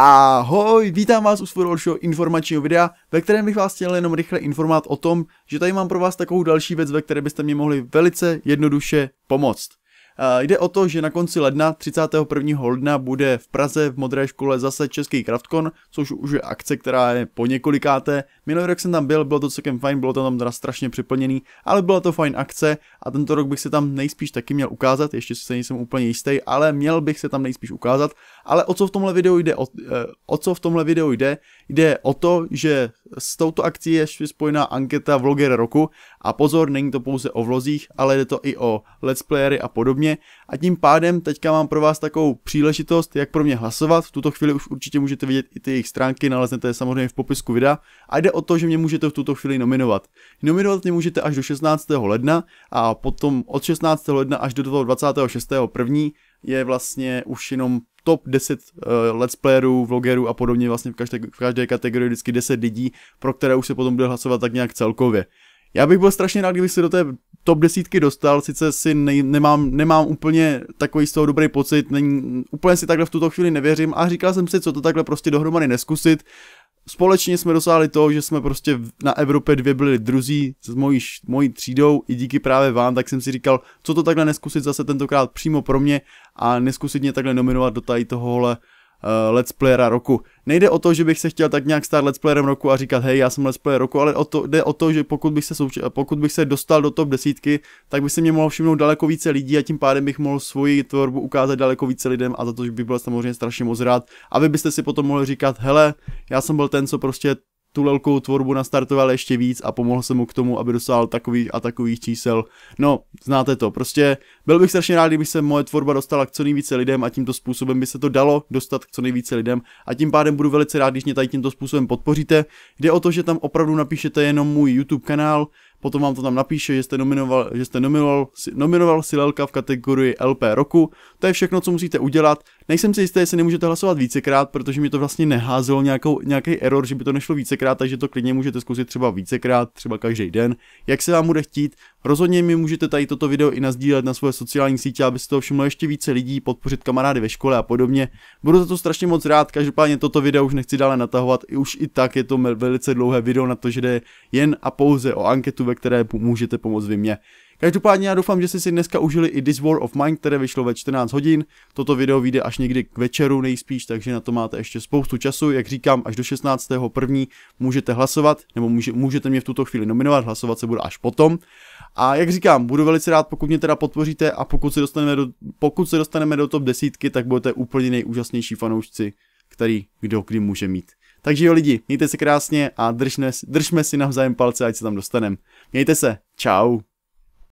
Ahoj, vítám vás u svého dalšího informačního videa, ve kterém bych vás chtěl jenom rychle informovat o tom, že tady mám pro vás takovou další věc, ve které byste mě mohli velice jednoduše pomoct. Eh, jde o to, že na konci ledna, 31. ledna, bude v Praze v Modré škole zase Český Kraftkon, což už je akce, která je po několikáté. Minulý rok jsem tam byl, bylo to celkem fajn, bylo to tam teda strašně připlněný, ale byla to fajn akce a tento rok bych se tam nejspíš taky měl ukázat, ještě se nejsem úplně jistý, ale měl bych se tam nejspíš ukázat. Ale o co v tomhle videu jde? O, eh, o co v tomhle videu jde? Jde o to, že s touto akcí je ještě spojená anketa Vloger roku a pozor, není to pouze o vlozích, ale jde to i o let's playery a podobně a tím pádem teďka mám pro vás takovou příležitost, jak pro mě hlasovat, v tuto chvíli už určitě můžete vidět i ty jejich stránky, naleznete je samozřejmě v popisku videa a jde o to, že mě můžete v tuto chvíli nominovat. Nominovat mě můžete až do 16. ledna a potom od 16. ledna až do 26. 1. je vlastně už jenom top 10 uh, eh, let's playerů, vlogerů a podobně vlastně v každé, v každé kategorii vždycky 10 lidí, pro které už se potom bude hlasovat tak nějak celkově. Já bych byl strašně rád, kdybych se do té top desítky dostal, sice si ne, nemám, nemám úplně takový z toho dobrý pocit, není, úplně si takhle v tuto chvíli nevěřím a říkal jsem si, co to takhle prostě dohromady neskusit, společně jsme dosáhli toho, že jsme prostě na Evropě dvě byli druzí s mojí, mojí třídou i díky právě vám, tak jsem si říkal, co to takhle neskusit zase tentokrát přímo pro mě a neskusit mě takhle nominovat do tady tohohle uh, let's playera roku. Nejde o to, že bych se chtěl tak nějak stát let's playerem roku a říkat, hej, já jsem let's player roku, ale o to, jde o to, že pokud bych, se souč- pokud bych se dostal do top desítky, tak by se mě mohlo všimnout daleko více lidí a tím pádem bych mohl svoji tvorbu ukázat daleko více lidem a za to by byl samozřejmě strašně moc rád, aby byste si potom mohli říkat, hele, já jsem byl ten, co prostě tu lelkou tvorbu nastartoval ještě víc a pomohl jsem mu k tomu, aby dosáhl takových a takových čísel. No, znáte to, prostě byl bych strašně rád, kdyby se moje tvorba dostala k co nejvíce lidem a tímto způsobem by se to dalo dostat k co nejvíce lidem a tím pádem budu velice rád, když mě tady tímto způsobem podpoříte. Jde o to, že tam opravdu napíšete jenom můj YouTube kanál, potom vám to tam napíše, že jste nominoval, že jste nominoval, nominoval Lelka v kategorii LP roku. To je všechno, co musíte udělat. Nejsem si jistý, jestli nemůžete hlasovat vícekrát, protože mi to vlastně neházelo nějakou, nějaký error, že by to nešlo vícekrát, takže to klidně můžete zkusit třeba vícekrát, třeba každý den, jak se vám bude chtít. Rozhodně mi můžete tady toto video i nazdílet na svoje sociální sítě, aby se to všimlo ještě více lidí, podpořit kamarády ve škole a podobně. Budu za to strašně moc rád, každopádně toto video už nechci dále natahovat, i už i tak je to velice dlouhé video na to, že jde jen a pouze o anketu ve které můžete pomoct vy mě. Každopádně já doufám, že jste si dneska užili i This War of Mine, které vyšlo ve 14 hodin. Toto video vyjde až někdy k večeru nejspíš, takže na to máte ještě spoustu času. Jak říkám, až do 16. první můžete hlasovat, nebo můžete mě v tuto chvíli nominovat, hlasovat se bude až potom. A jak říkám, budu velice rád, pokud mě teda podpoříte a pokud se dostaneme do, pokud se dostaneme do top desítky, tak budete úplně nejúžasnější fanoušci, který kdo kdy může mít. Takže jo lidi, mějte se krásně a držme, držme si navzájem palce, ať se tam dostaneme. Mějte se, čau.